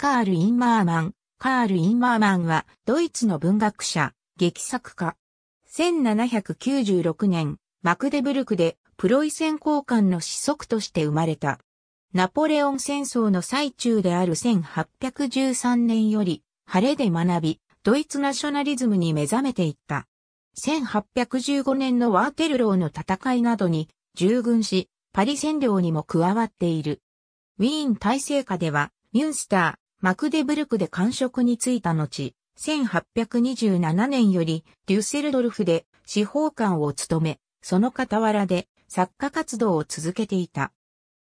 カール・インマーマン。カール・インマーマンは、ドイツの文学者、劇作家。1796年、マクデブルクで、プロイセン交換の子息として生まれた。ナポレオン戦争の最中である1813年より、晴れで学び、ドイツナショナリズムに目覚めていった。1815年のワーテルローの戦いなどに従軍し、パリ占領にも加わっている。ウィーン体制下では、ミュンスタマクデブルクで官職に就いた後、1827年よりデュッセルドルフで司法官を務め、その傍らで作家活動を続けていた。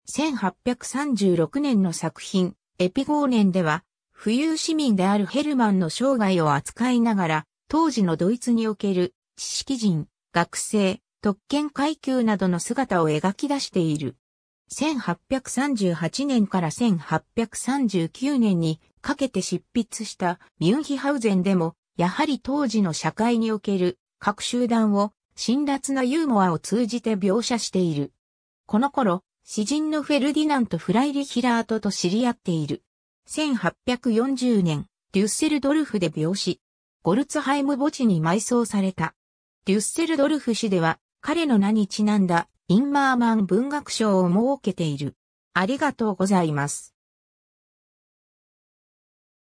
1836年の作品、エピゴーネンでは、富裕市民であるヘルマンの生涯を扱いながら、当時のドイツにおける知識人、学生、特権階級などの姿を描き出している。1838年から1839年にかけて執筆したミュンヒハウゼンでも、やはり当時の社会における各集団を辛辣なユーモアを通じて描写している。この頃、詩人のフェルディナント・フライリヒラートと知り合っている。1840年、デュッセルドルフで病死。ゴルツハイム墓地に埋葬された。デュッセルドルフ市では、彼の名にちなんだインマーマン文学賞を設けている。ありがとうございます。